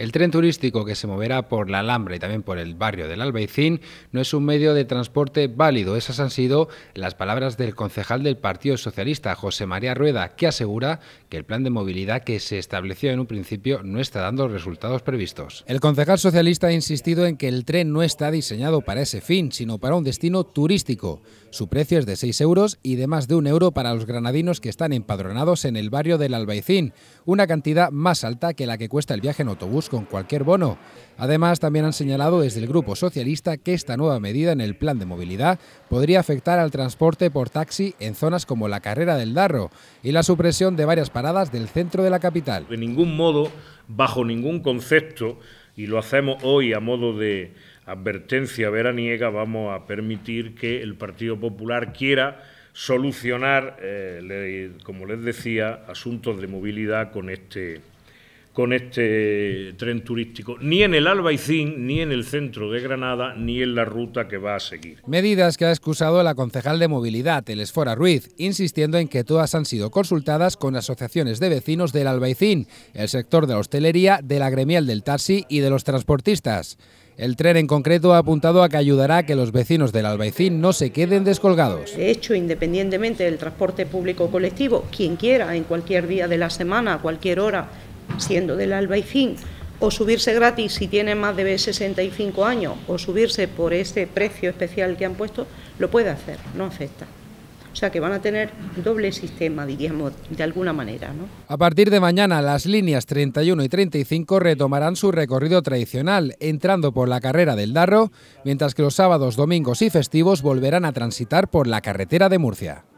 El tren turístico que se moverá por la Alhambra y también por el barrio del Albaicín no es un medio de transporte válido. Esas han sido las palabras del concejal del Partido Socialista, José María Rueda, que asegura que el plan de movilidad que se estableció en un principio no está dando los resultados previstos. El concejal socialista ha insistido en que el tren no está diseñado para ese fin, sino para un destino turístico. Su precio es de 6 euros y de más de un euro para los granadinos que están empadronados en el barrio del Albaicín, una cantidad más alta que la que cuesta el viaje en autobús con cualquier bono. Además, también han señalado desde el Grupo Socialista que esta nueva medida en el plan de movilidad podría afectar al transporte por taxi en zonas como la Carrera del Darro y la supresión de varias paradas del centro de la capital. De ningún modo, bajo ningún concepto, y lo hacemos hoy a modo de advertencia veraniega, vamos a permitir que el Partido Popular quiera solucionar, eh, como les decía, asuntos de movilidad con este con este tren turístico, ni en el Albaicín, ni en el centro de Granada, ni en la ruta que va a seguir. Medidas que ha excusado la concejal de movilidad, el Esfora Ruiz, insistiendo en que todas han sido consultadas con asociaciones de vecinos del Albaicín, el sector de la hostelería, de la gremial del taxi y de los transportistas. El tren en concreto ha apuntado a que ayudará a que los vecinos del Albaicín no se queden descolgados. De hecho, independientemente del transporte público colectivo, quien quiera, en cualquier día de la semana, a cualquier hora, siendo del albaicín, o subirse gratis si tiene más de 65 años, o subirse por ese precio especial que han puesto, lo puede hacer, no afecta. O sea que van a tener doble sistema, diríamos, de alguna manera. ¿no? A partir de mañana, las líneas 31 y 35 retomarán su recorrido tradicional, entrando por la carrera del Darro, mientras que los sábados, domingos y festivos volverán a transitar por la carretera de Murcia.